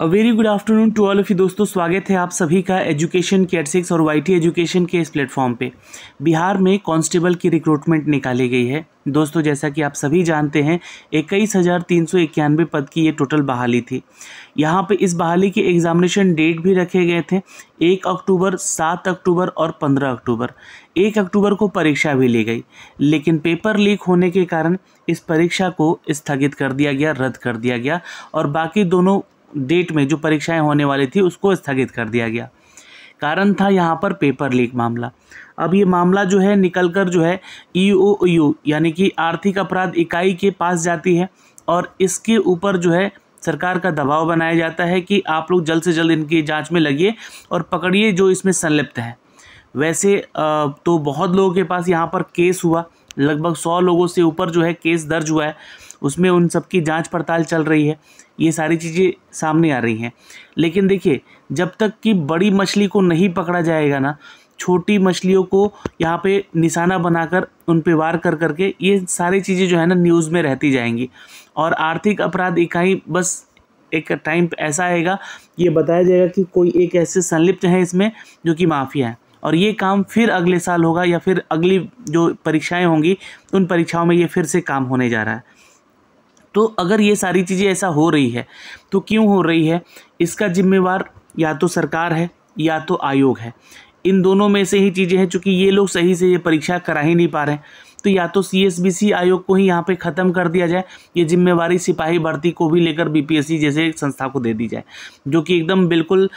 a very good afternoon to all of you दोस्तों स्वागत है आप सभी का एजुकेशन के सिक्स और वाईटी एजुकेशन के इस प्लेटफॉर्म पे बिहार में कांस्टेबल की रिक्रूटमेंट निकाली गई है दोस्तों जैसा कि आप सभी जानते हैं इक्कीस हज़ार तीन सौ इक्यानवे पद की ये टोटल बहाली थी यहाँ पे इस बहाली के एग्जामिनेशन डेट भी रखे गए थे एक अक्टूबर सात अक्टूबर और पंद्रह अक्टूबर एक अक्टूबर को परीक्षा भी ली गई लेकिन पेपर लीक होने के कारण इस परीक्षा को स्थगित कर दिया गया रद्द कर दिया गया और बाकी दोनों डेट में जो परीक्षाएं होने वाली थी उसको स्थगित कर दिया गया कारण था यहाँ पर पेपर लीक मामला अब ये मामला जो है निकलकर जो है ई e यानी कि आर्थिक अपराध इकाई के पास जाती है और इसके ऊपर जो है सरकार का दबाव बनाया जाता है कि आप लोग जल्द से जल्द इनकी जांच में लगिए और पकड़िए जो इसमें संलिप्त हैं वैसे तो बहुत लोगों के पास यहाँ पर केस हुआ लगभग सौ लोगों से ऊपर जो है केस दर्ज हुआ है उसमें उन सबकी जांच पड़ताल चल रही है ये सारी चीज़ें सामने आ रही हैं लेकिन देखिए जब तक कि बड़ी मछली को नहीं पकड़ा जाएगा ना छोटी मछलियों को यहाँ पे निशाना बनाकर उन पे वार कर करके ये सारी चीज़ें जो है ना न्यूज़ में रहती जाएंगी और आर्थिक अपराध इकाई बस एक टाइम ऐसा आएगा ये बताया जाएगा कि कोई एक ऐसे संलिप्त है इसमें जो कि माफिया है और ये काम फिर अगले साल होगा या फिर अगली जो परीक्षाएं होंगी उन परीक्षाओं में ये फिर से काम होने जा रहा है तो अगर ये सारी चीज़ें ऐसा हो रही है तो क्यों हो रही है इसका जिम्मेवार या तो सरकार है या तो आयोग है इन दोनों में से ही चीज़ें हैं चूँकि ये लोग सही से ये परीक्षा करा ही नहीं पा रहे हैं तो या तो सी आयोग को ही यहाँ पे ख़त्म कर दिया जाए ये जिम्मेवारी सिपाही भर्ती को भी लेकर बीपीएससी जैसे संस्था को दे दी जाए जो कि एकदम बिल्कुल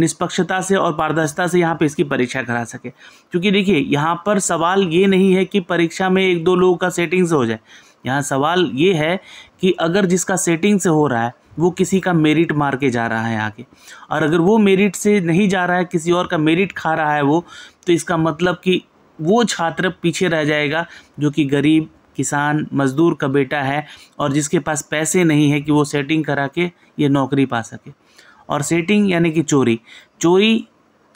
निष्पक्षता से और पारदर्शिता से यहाँ पे इसकी परीक्षा करा सके क्योंकि देखिए यहाँ पर सवाल ये नहीं है कि परीक्षा में एक दो लोगों का सेटिंग्स हो जाए यहाँ सवाल ये है कि अगर जिसका सेटिंग से हो रहा है वो किसी का मेरिट मार के जा रहा है आगे और अगर वो मेरिट से नहीं जा रहा है किसी और का मेरिट खा रहा है वो तो इसका मतलब कि वो छात्र पीछे रह जाएगा जो कि गरीब किसान मजदूर का बेटा है और जिसके पास पैसे नहीं है कि वो सेटिंग करा के ये नौकरी पा सके और सेटिंग यानी कि चोरी चोरी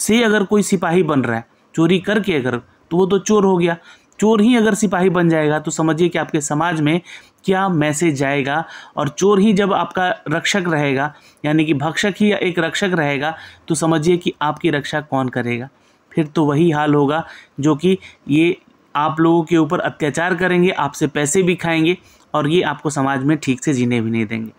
से अगर कोई सिपाही बन रहा है चोरी करके अगर तो वो तो चोर हो गया चोर ही अगर सिपाही बन जाएगा तो समझिए कि आपके समाज में क्या मैसेज जाएगा और चोर ही जब आपका रक्षक रहेगा यानी कि भक्षक ही एक रक्षक रहेगा तो समझिए कि आपकी रक्षा कौन करेगा फिर तो वही हाल होगा जो कि ये आप लोगों के ऊपर अत्याचार करेंगे आपसे पैसे भी खाएंगे और ये आपको समाज में ठीक से जीने भी नहीं देंगे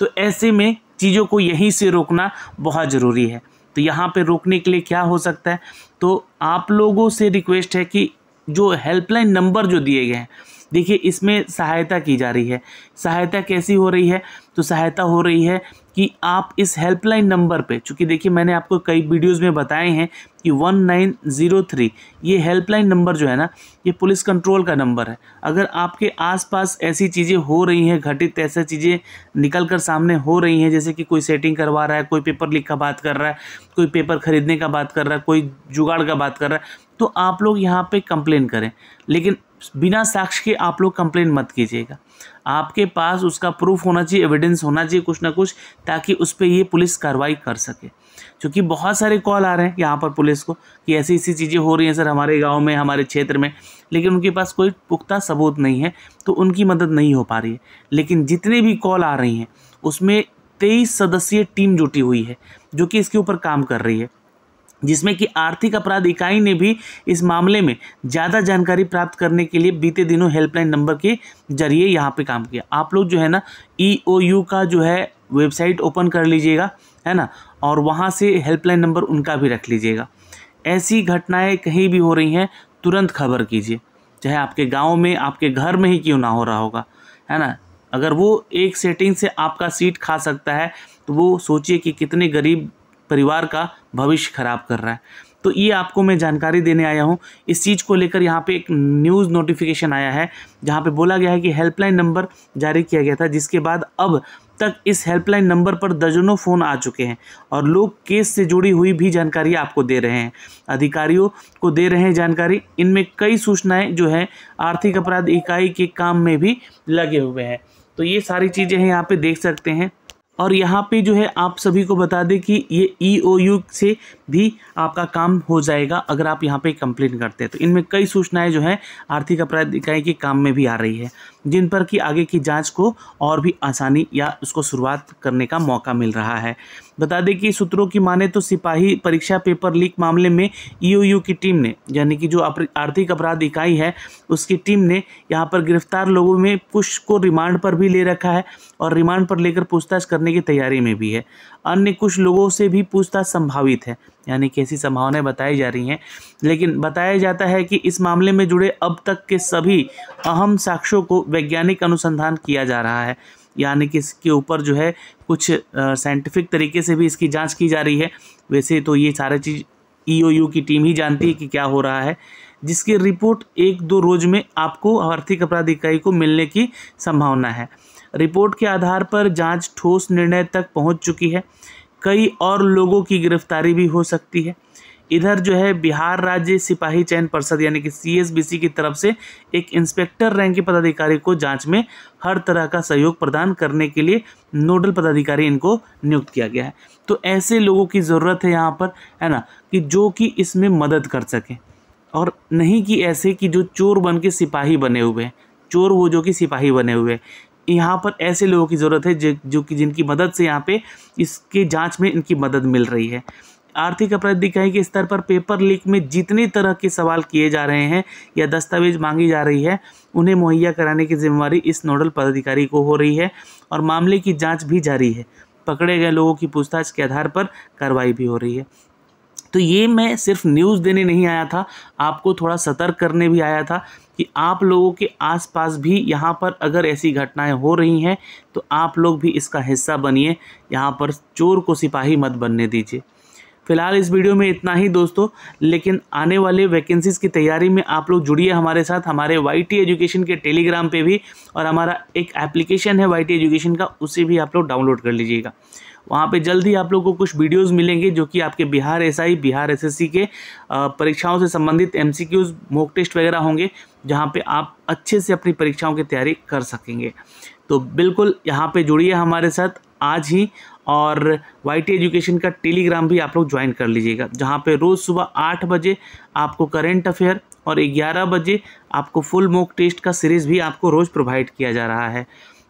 तो ऐसे में चीज़ों को यहीं से रोकना बहुत ज़रूरी है तो यहाँ पे रोकने के लिए क्या हो सकता है तो आप लोगों से रिक्वेस्ट है कि जो हेल्पलाइन नंबर जो दिए गए हैं देखिए इसमें सहायता की जा रही है सहायता कैसी हो रही है तो सहायता हो रही है कि आप इस हेल्पलाइन नंबर पे चूँकि देखिए मैंने आपको कई वीडियोस में बताए हैं कि 1903 ये हेल्पलाइन नंबर जो है ना ये पुलिस कंट्रोल का नंबर है अगर आपके आसपास ऐसी चीज़ें हो रही हैं घटित ऐसा चीज़ें निकल कर सामने हो रही हैं जैसे कि कोई सेटिंग करवा रहा है कोई पेपर लिख का बात कर रहा है कोई पेपर खरीदने का बात कर रहा है कोई जुगाड़ का बात कर रहा है तो आप लोग यहाँ पे कंप्लेन करें लेकिन बिना साक्ष्य के आप लोग कंप्लेन मत कीजिएगा आपके पास उसका प्रूफ होना चाहिए एविडेंस होना चाहिए कुछ ना कुछ ताकि उस पर ये पुलिस कार्रवाई कर सके क्योंकि बहुत सारे कॉल आ रहे हैं यहाँ पर पुलिस को कि ऐसी ऐसी चीज़ें हो रही हैं सर हमारे गांव में हमारे क्षेत्र में लेकिन उनके पास कोई पुख्ता सबूत नहीं है तो उनकी मदद नहीं हो पा रही है लेकिन जितने भी कॉल आ रही हैं उसमें तेईस सदस्यीय टीम जुटी हुई है जो कि इसके ऊपर काम कर रही है जिसमें कि आर्थिक अपराध इकाई ने भी इस मामले में ज़्यादा जानकारी प्राप्त करने के लिए बीते दिनों हेल्पलाइन नंबर के जरिए यहाँ पे काम किया आप लोग जो है ना ई ओ यू का जो है वेबसाइट ओपन कर लीजिएगा है ना और वहाँ से हेल्पलाइन नंबर उनका भी रख लीजिएगा ऐसी घटनाएं कहीं भी हो रही हैं तुरंत खबर कीजिए चाहे आपके गाँव में आपके घर में ही क्यों ना हो रहा होगा है ना अगर वो एक सेटिंग से आपका सीट खा सकता है तो वो सोचिए कि कितने गरीब परिवार का भविष्य खराब कर रहा है तो ये आपको मैं जानकारी देने आया हूँ इस चीज़ को लेकर यहाँ पे एक न्यूज़ नोटिफिकेशन आया है जहाँ पे बोला गया है कि हेल्पलाइन नंबर जारी किया गया था जिसके बाद अब तक इस हेल्पलाइन नंबर पर दर्जनों फ़ोन आ चुके हैं और लोग केस से जुड़ी हुई भी जानकारी आपको दे रहे हैं अधिकारियों को दे रहे हैं जानकारी इनमें कई सूचनाएँ जो है आर्थिक अपराध इकाई के काम में भी लगे हुए हैं तो ये सारी चीज़ें हैं यहाँ पर देख सकते हैं और यहाँ पे जो है आप सभी को बता दें कि ये ई ओ यू से भी आपका काम हो जाएगा अगर आप यहाँ पे कंप्लेन करते हैं तो इनमें कई सूचनाएं जो है आर्थिक अपराध इकाई के काम में भी आ रही है जिन पर कि आगे की जांच को और भी आसानी या उसको शुरुआत करने का मौका मिल रहा है बता दें कि सूत्रों की माने तो सिपाही परीक्षा पेपर लीक मामले में ई e की टीम ने यानी कि जो आर्थिक अपराध इकाई है उसकी टीम ने यहाँ पर गिरफ्तार लोगों में कुछ को रिमांड पर भी ले रखा है और रिमांड पर लेकर पूछताछ करने की तैयारी में भी है अन्य कुछ लोगों से भी पूछताछ संभावित है यानी कि ऐसी संभावनाएं बताई जा रही हैं लेकिन बताया जाता है कि इस मामले में जुड़े अब तक के सभी अहम साक्ष्यों को वैज्ञानिक अनुसंधान किया जा रहा है यानी कि इसके ऊपर जो है कुछ साइंटिफिक तरीके से भी इसकी जाँच की जा रही है वैसे तो ये सारा चीज़ ई e की टीम ही जानती है कि क्या हो रहा है जिसकी रिपोर्ट एक दो रोज में आपको आर्थिक अपराध इकाई को मिलने की संभावना है रिपोर्ट के आधार पर जांच ठोस निर्णय तक पहुंच चुकी है कई और लोगों की गिरफ्तारी भी हो सकती है इधर जो है बिहार राज्य सिपाही चयन परिषद यानी कि सीएसबीसी की तरफ से एक इंस्पेक्टर रैंक के पदाधिकारी को जांच में हर तरह का सहयोग प्रदान करने के लिए नोडल पदाधिकारी इनको नियुक्त किया गया है तो ऐसे लोगों की ज़रूरत है यहाँ पर है ना कि जो कि इसमें मदद कर सकें और नहीं कि ऐसे कि जो चोर बन के सिपाही बने हुए हैं चोर वो जो कि सिपाही बने हुए हैं यहाँ पर ऐसे लोगों की ज़रूरत है जो कि जिनकी मदद से यहाँ पे इसके जांच में इनकी मदद मिल रही है आर्थिक अपराध इकाई के स्तर पर पेपर लीक में जितने तरह के सवाल किए जा रहे हैं या दस्तावेज मांगी जा रही है उन्हें मुहैया कराने की जिम्मेवारी इस नोडल पदाधिकारी को हो रही है और मामले की जाँच भी जारी है पकड़े गए लोगों की पूछताछ के आधार पर कार्रवाई भी हो रही है तो ये मैं सिर्फ न्यूज़ देने नहीं आया था आपको थोड़ा सतर्क करने भी आया था कि आप लोगों के आसपास भी यहाँ पर अगर ऐसी घटनाएं हो रही हैं तो आप लोग भी इसका हिस्सा बनिए यहाँ पर चोर को सिपाही मत बनने दीजिए फिलहाल इस वीडियो में इतना ही दोस्तों लेकिन आने वाले वैकेंसीज़ की तैयारी में आप लोग जुड़िए हमारे साथ हमारे वाई टी एजुकेशन के टेलीग्राम पर भी और हमारा एक एप्लीकेशन है वाई टी एजुकेशन का उसे भी आप लोग डाउनलोड कर लीजिएगा वहाँ पे जल्द ही आप लोगों को कुछ वीडियोस मिलेंगे जो कि आपके बिहार एसआई बिहार एसएससी के परीक्षाओं से संबंधित एमसीक्यूज मॉक टेस्ट वगैरह होंगे जहाँ पे आप अच्छे से अपनी परीक्षाओं की तैयारी कर सकेंगे तो बिल्कुल यहाँ पे जुड़िए हमारे साथ आज ही और वाई टी एजुकेशन का टेलीग्राम भी आप लोग ज्वाइन कर लीजिएगा जहाँ पर रोज़ सुबह आठ बजे आपको करेंट अफेयर और ग्यारह बजे आपको फुल मॉक टेस्ट का सीरीज़ भी आपको रोज़ प्रोवाइड किया जा रहा है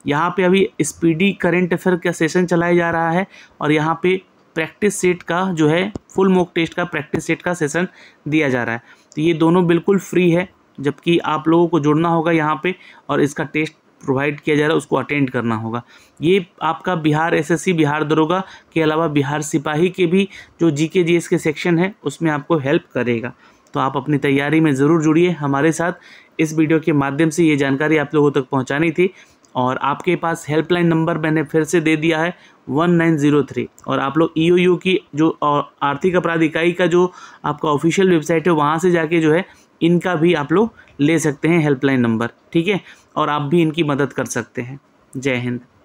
यहाँ पे अभी स्पीडी करंट अफेयर का सेशन चलाया जा रहा है और यहाँ पे प्रैक्टिस सेट का जो है फुल मॉक टेस्ट का प्रैक्टिस सेट का सेशन दिया जा रहा है तो ये दोनों बिल्कुल फ्री है जबकि आप लोगों को जुड़ना होगा यहाँ पे और इसका टेस्ट प्रोवाइड किया जा रहा है उसको अटेंड करना होगा ये आपका बिहार एसएससी बिहार दरोगा के अलावा बिहार सिपाही के भी जो जीके जीएस के सेक्शन है उसमें आपको हेल्प करेगा तो आप अपनी तैयारी में ज़रूर जुड़िए हमारे साथ इस वीडियो के माध्यम से ये जानकारी आप लोगों तक पहुँचानी थी और आपके पास हेल्पलाइन नंबर मैंने फिर से दे दिया है वन नाइन ज़ीरो थ्री और आप लोग ई e की जो आर्थिक अपराध इकाई का जो आपका ऑफिशियल वेबसाइट है वहाँ से जाके जो है इनका भी आप लोग ले सकते हैं हेल्पलाइन नंबर ठीक है और आप भी इनकी मदद कर सकते हैं जय हिंद